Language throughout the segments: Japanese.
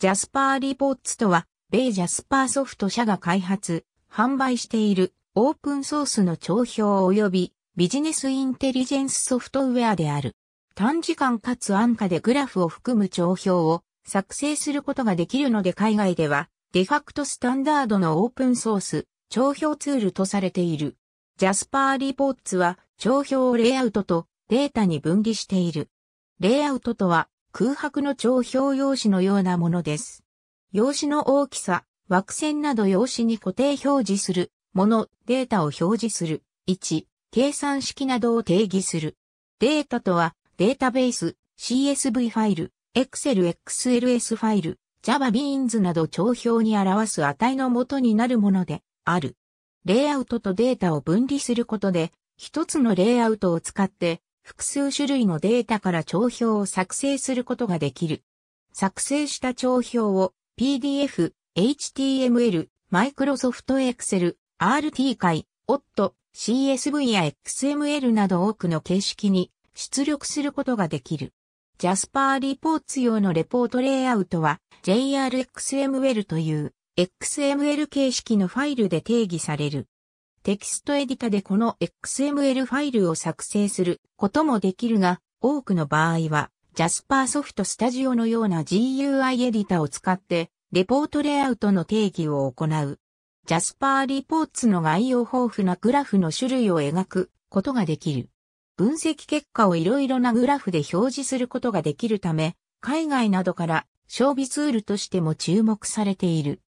ジャスパーリポッツとは、米ジャスパーソフト社が開発、販売しているオープンソースの帳表及びビジネスインテリジェンスソフトウェアである。短時間かつ安価でグラフを含む帳表を作成することができるので海外ではデファクトスタンダードのオープンソース帳表ツールとされている。ジャスパーリポッツは帳表をレイアウトとデータに分離している。レイアウトとは空白の帳表用紙のようなものです。用紙の大きさ、枠線など用紙に固定表示する、もの、データを表示する、1、計算式などを定義する。データとは、データベース、CSV ファイル、Excel XLS ファイル、Java Beans など帳票に表す値の元になるものである。レイアウトとデータを分離することで、一つのレイアウトを使って複数種類のデータから帳票を作成することができる。作成した帳票を PDF、HTML、Microsoft Excel、RT 回、OT、CSV や XML など多くの形式に出力することができる。ジャスパーリポーツ用のレポートレイアウトは JRXML という XML 形式のファイルで定義される。テキストエディタでこの XML ファイルを作成することもできるが、多くの場合は、ジャスパーソフトスタジオのような GUI エディタを使って、レポートレイアウトの定義を行う。ジャスパーリポーツの概要豊富なグラフの種類を描くことができる。分析結果をいろいろなグラフで表示することができるため、海外などから装備ツールとしても注目されている。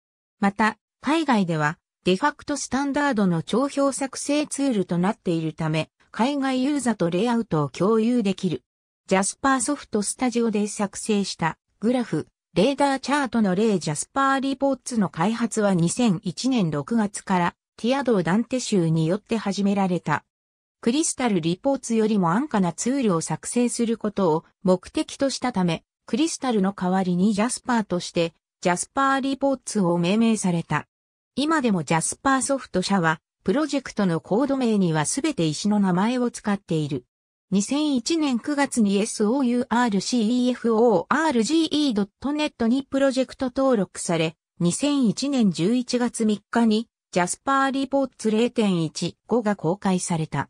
また、海外ではデファクトスタンダードの帳票作成ツールとなっているため、海外ユーザとレイアウトを共有できる。ジャスパーソフトスタジオで作成したグラフ、レーダーチャートの例ジャスパーリポーツの開発は2001年6月からティアド・ダンテ州によって始められた。クリスタルリポーツよりも安価なツールを作成することを目的としたため、クリスタルの代わりにジャスパーとしてジャスパーリポーツを命名された。今でもジャスパーソフト社は、プロジェクトのコード名にはすべて石の名前を使っている。2001年9月に sourceforge.net にプロジェクト登録され、2001年11月3日にジャスパーリポーツ0.15が公開された。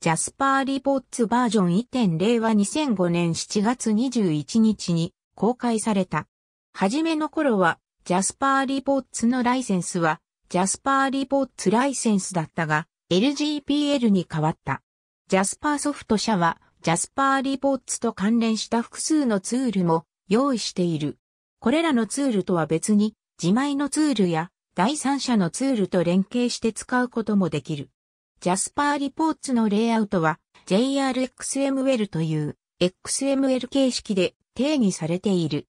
ジャスパーリポーツバージョン1.0は2005年7月21日に公開された。はじめの頃はジャスパーリポーツのライセンスはジャスパーリポッツライセンスだったが、LGPL に変わった。ジャスパーソフト社は、ジャスパーリポッツと関連した複数のツールも用意している。これらのツールとは別に、自前のツールや第三者のツールと連携して使うこともできる。ジャスパーリポーツのレイアウトは JRXML という XML 形式で定義されている。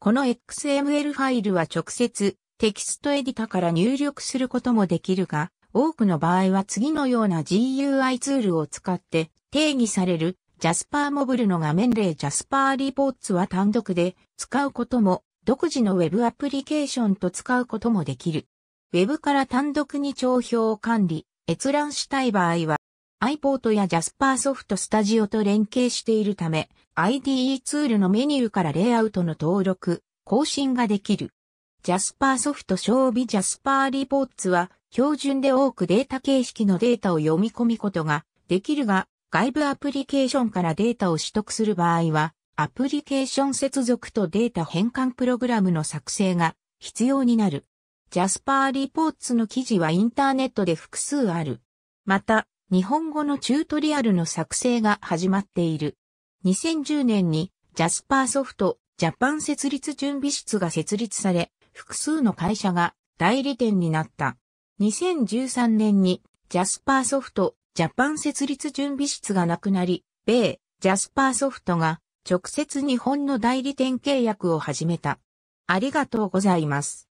この XML ファイルは直接テキストエディタから入力することもできるが、多くの場合は次のような GUI ツールを使って定義されるジャスパーモブルの画面例ジャスパーリポーツは単独で使うことも独自の Web アプリケーションと使うこともできる。Web から単独に帳票を管理、閲覧したい場合は iPort や Jasper ソフトスタジオと連携しているため IDE ツールのメニューからレイアウトの登録、更新ができる。ジャスパーソフト小微ジャスパーリポーツは、標準で多くデータ形式のデータを読み込みことができるが、外部アプリケーションからデータを取得する場合は、アプリケーション接続とデータ変換プログラムの作成が必要になる。ジャスパーリポーツの記事はインターネットで複数ある。また、日本語のチュートリアルの作成が始まっている。2010年にジャスパーソフトジャパン設立準備室が設立され、複数の会社が代理店になった。2013年にジャスパーソフトジャパン設立準備室がなくなり、米ジャスパーソフトが直接日本の代理店契約を始めた。ありがとうございます。